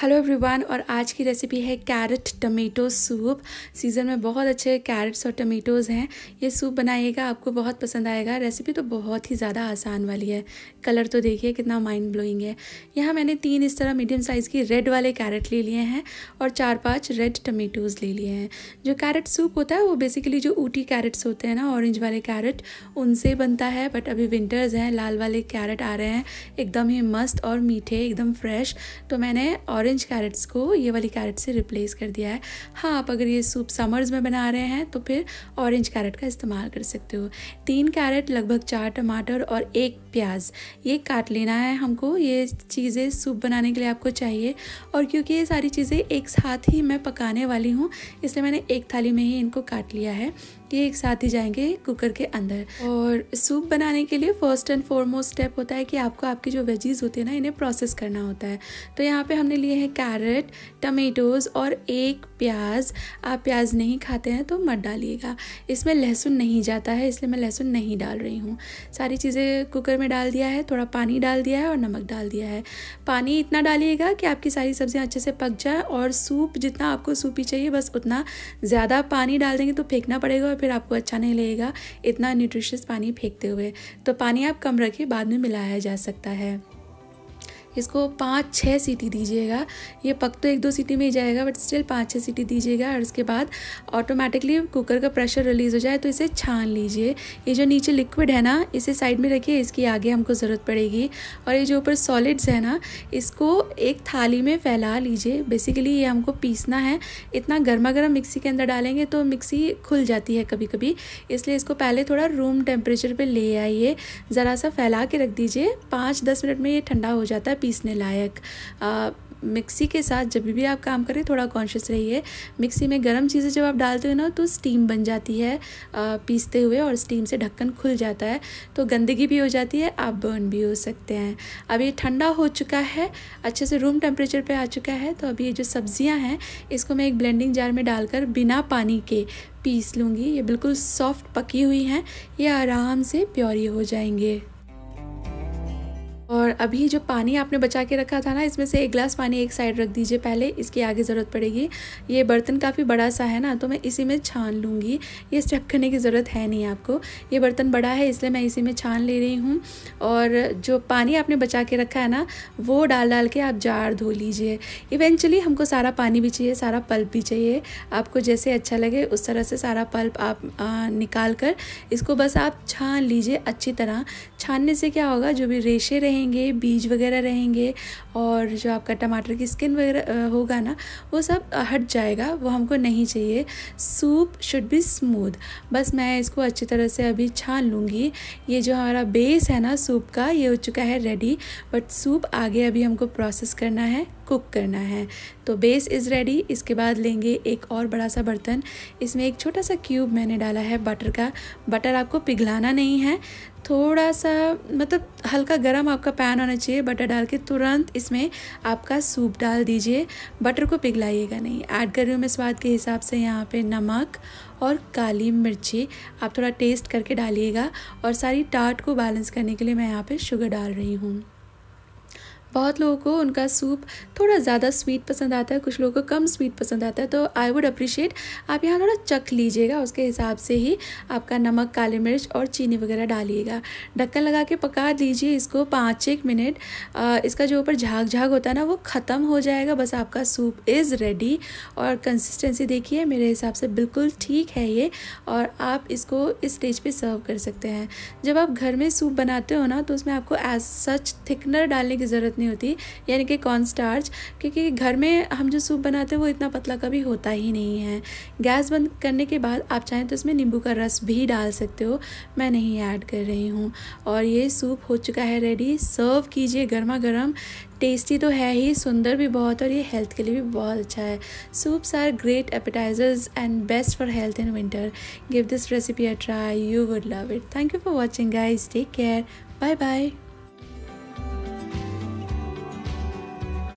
hello everyone और आज की रेसिपी है कैरेट टमेटो सूप सीज़न में बहुत अच्छे कैरेट्स और टमेटोज़ हैं ये सूप बनाइएगा आपको बहुत पसंद आएगा रेसिपी तो बहुत ही ज़्यादा आसान वाली है कलर तो देखिए कितना माइंड ब्लोइंग है यहाँ मैंने तीन इस तरह मीडियम साइज़ की रेड वाले कैरेट ले लिए हैं और चार पाँच रेड टमेटोज़ ले लिए हैं जो कैरेट सूप होता है वो बेसिकली जो ऊटी कैरेट्स होते हैं ना ऑरेंज वाले कैरेट उनसे बनता है बट अभी विंटर्स हैं लाल वाले कैरेट आ रहे हैं एकदम ही मस्त और मीठे एकदम फ्रेश तो मैंने और ऑरेंज कैरेट्स को ये वाली कैरेट से रिप्लेस कर दिया है हाँ आप अगर ये सूप समर्स में बना रहे हैं तो फिर ऑरेंज कैरेट का इस्तेमाल कर सकते हो तीन कैरेट लगभग चार टमाटर और एक प्याज ये काट लेना है हमको ये चीज़ें सूप बनाने के लिए आपको चाहिए और क्योंकि ये सारी चीज़ें एक साथ ही मैं पकाने वाली हूँ इसलिए मैंने एक थाली में ही इनको काट लिया है ये एक साथ ही जाएंगे कुकर के अंदर और सूप बनाने के लिए फर्स्ट एंड फॉरमोस्ट स्टेप होता है कि आपको आपकी जो वेजीज होती है ना इन्हें प्रोसेस करना होता है तो यहाँ पे हमने लिए हैं कैरेट टमेटोज़ और एक प्याज आप प्याज नहीं खाते हैं तो मत डालिएगा इसमें लहसुन नहीं जाता है इसलिए मैं लहसुन नहीं डाल रही हूँ सारी चीज़ें कुकर में डाल दिया है थोड़ा पानी डाल दिया है और नमक डाल दिया है पानी इतना डालिएगा कि आपकी सारी सब्ज़ियाँ अच्छे से पक जाए और सूप जितना आपको सूपी चाहिए बस उतना ज़्यादा पानी डाल देंगे तो फेंकना पड़ेगा फिर आपको अच्छा नहीं लगेगा इतना न्यूट्रिशियस पानी फेंकते हुए तो पानी आप कम रखिए बाद में मिलाया जा सकता है इसको पाँच छः सीटी दीजिएगा ये पक तो एक दो सीटी में ही जाएगा बट स्टिल पाँच छः सीटी दीजिएगा और उसके बाद ऑटोमेटिकली कुकर का प्रेशर रिलीज़ हो जाए तो इसे छान लीजिए ये जो नीचे लिक्विड है ना इसे साइड में रखिए इसकी आगे हमको ज़रूरत पड़ेगी और ये जो ऊपर सॉलिड्स है ना इसको एक थाली में फैला लीजिए बेसिकली ये हमको पीसना है इतना गर्मा गर्म मिक्सी के अंदर डालेंगे तो मिक्सी खुल जाती है कभी कभी इसलिए इसको पहले थोड़ा रूम टेम्परेचर पर ले आइए ज़रा सा फैला के रख दीजिए पाँच दस मिनट में ये ठंडा हो जाता है पीसने लायक आ, मिक्सी के साथ जब भी आप काम करें थोड़ा कॉन्शियस रहिए मिक्सी में गर्म चीज़ें जब आप डालते हो ना तो स्टीम बन जाती है पीसते हुए और स्टीम से ढक्कन खुल जाता है तो गंदगी भी हो जाती है आप बर्न भी हो सकते हैं अब ये ठंडा हो चुका है अच्छे से रूम टेम्परेचर पे आ चुका है तो अभी ये जो सब्जियाँ हैं इसको मैं एक ब्लेंडिंग जार में डालकर बिना पानी के पीस लूँगी ये बिल्कुल सॉफ्ट पकी हुई हैं ये आराम से प्योरी हो जाएंगे और अभी जो पानी आपने बचा के रखा था ना इसमें से एक गिलास पानी एक साइड रख दीजिए पहले इसकी आगे ज़रूरत पड़ेगी ये बर्तन काफ़ी बड़ा सा है ना तो मैं इसी में छान लूँगी ये स्टेप करने की ज़रूरत है नहीं आपको ये बर्तन बड़ा है इसलिए मैं इसी में छान ले रही हूँ और जो पानी आपने बचा के रखा है ना वो डाल डाल के आप जार धो लीजिए इवेंचुअली हमको सारा पानी भी चाहिए सारा पल्प भी चाहिए आपको जैसे अच्छा लगे उस तरह से सारा पल्प आप निकाल कर इसको बस आप छान लीजिए अच्छी तरह छानने से क्या होगा जो भी रेशे रहे रहेंगे बीज वगैरह रहेंगे और जो आपका टमाटर की स्किन वगैरह होगा ना वो सब हट जाएगा वो हमको नहीं चाहिए सूप शुड बी स्मूथ बस मैं इसको अच्छी तरह से अभी छान लूँगी ये जो हमारा बेस है ना सूप का ये हो चुका है रेडी बट सूप आगे अभी हमको प्रोसेस करना है कुक करना है तो बेस इज़ रेडी इसके बाद लेंगे एक और बड़ा सा बर्तन इसमें एक छोटा सा क्यूब मैंने डाला है बटर का बटर आपको पिघलाना नहीं है थोड़ा सा मतलब हल्का गर्म आपका पैन होना चाहिए बटर डाल के तुरंत इसमें आपका सूप डाल दीजिए बटर को पिघलाइएगा नहीं ऐड कर रही हूँ मैं स्वाद के हिसाब से यहाँ पे नमक और काली मिर्ची आप थोड़ा टेस्ट करके डालिएगा और सारी टाट को बैलेंस करने के लिए मैं यहाँ पे शुगर डाल रही हूँ बहुत लोगों को उनका सूप थोड़ा ज़्यादा स्वीट पसंद आता है कुछ लोगों को कम स्वीट पसंद आता है तो आई वुड अप्रिशिएट आप यहाँ थोड़ा चख लीजिएगा उसके हिसाब से ही आपका नमक काली मिर्च और चीनी वगैरह डालिएगा ढक्कन लगा के पका दीजिए इसको पाँच एक मिनट इसका जो ऊपर झाग झाग होता है ना वो ख़त्म हो जाएगा बस आपका सूप इज़ रेडी और कंसिस्टेंसी देखिए मेरे हिसाब से बिल्कुल ठीक है ये और आप इसको इस स्टेज पे सर्व कर सकते हैं जब आप घर में सूप बनाते हो ना तो उसमें आपको एज सच थिकनर डालने की ज़रूरत नहीं नहीं होती यानी कि कॉर्न स्टार्च क्योंकि घर में हम जो सूप बनाते हैं वो इतना पतला कभी होता ही नहीं है गैस बंद करने के बाद आप चाहें तो इसमें नींबू का रस भी डाल सकते हो मैं नहीं ऐड कर रही हूँ और ये सूप हो चुका है रेडी सर्व कीजिए गर्मा गर्म टेस्टी तो है ही सुंदर भी बहुत और ये हेल्थ के लिए भी बहुत अच्छा है soups are great appetizers and best for health in winter give this recipe a try you would love it thank you for watching guys take care bye bye